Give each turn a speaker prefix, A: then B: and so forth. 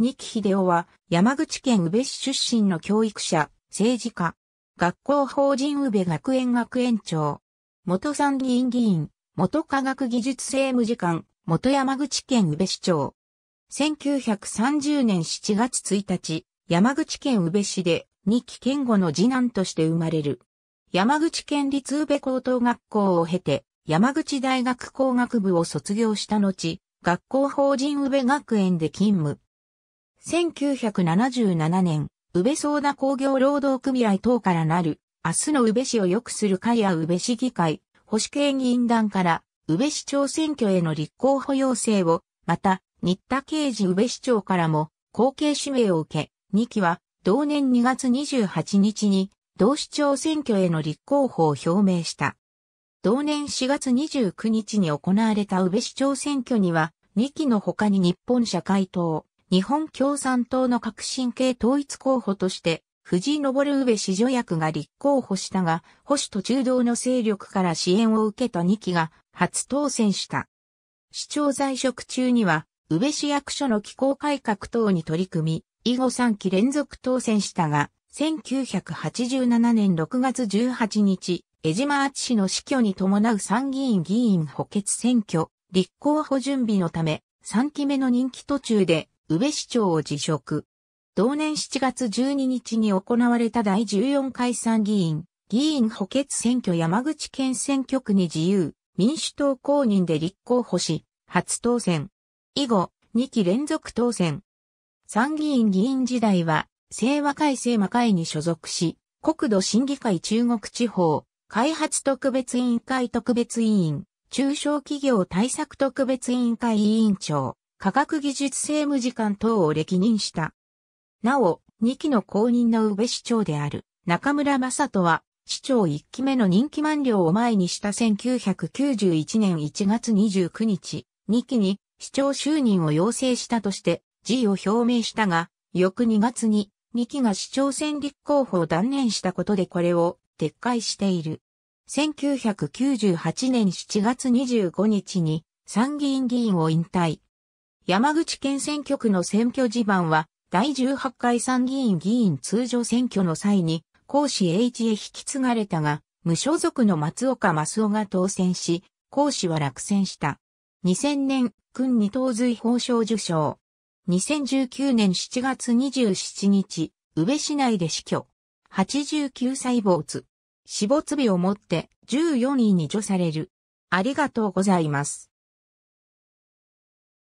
A: 二木秀夫は山口県宇部市出身の教育者、政治家、学校法人宇部学園学園長、元参議院議員、元科学技術政務次官、元山口県宇部市長。1930年7月1日、山口県宇部市で二木健吾の次男として生まれる。山口県立宇部高等学校を経て、山口大学工学部を卒業した後、学校法人宇部学園で勤務。1977年、宇部相田工業労働組合等からなる、明日の宇部市を良くする会や宇部市議会、保守系議員団から、宇部市長選挙への立候補要請を、また、新田刑事宇部市長からも、後継指名を受け、2期は、同年2月28日に、同市長選挙への立候補を表明した。同年4月29日に行われた宇部市長選挙には、2期の他に日本社会党、日本共産党の革新系統一候補として、藤井昇上市女役が立候補したが、保守と中道の勢力から支援を受けた2期が初当選した。市長在職中には、上市役所の機構改革等に取り組み、以後3期連続当選したが、1987年6月18日、江島敦氏の死去に伴う参議院議員補欠選挙、立候補準備のため、3期目の任期途中で宇部市長を辞職。同年7月12日に行われた第14回参議院、議員補欠選挙山口県選挙区に自由、民主党公認で立候補し、初当選。以後、2期連続当選。参議院議員時代は、清和会清和会に所属し、国土審議会中国地方、開発特別委員会特別委員、中小企業対策特別委員会委員長、科学技術政務次官等を歴任した。なお、2期の公認の宇部市長である中村正人は、市長1期目の任期満了を前にした1991年1月29日、2期に市長就任を要請したとして辞意を表明したが、翌2月に2期が市長選立候補を断念したことでこれを撤回している。1998年7月25日に参議院議員を引退。山口県選挙区の選挙地盤は、第18回参議院議員通常選挙の際に、江氏栄一へ引き継がれたが、無所属の松岡正夫が当選し、江氏は落選した。2000年、君二等随法奨受賞。2019年7月27日、宇部市内で死去。89歳没。死没日をもって14位に除される。ありがとうございます。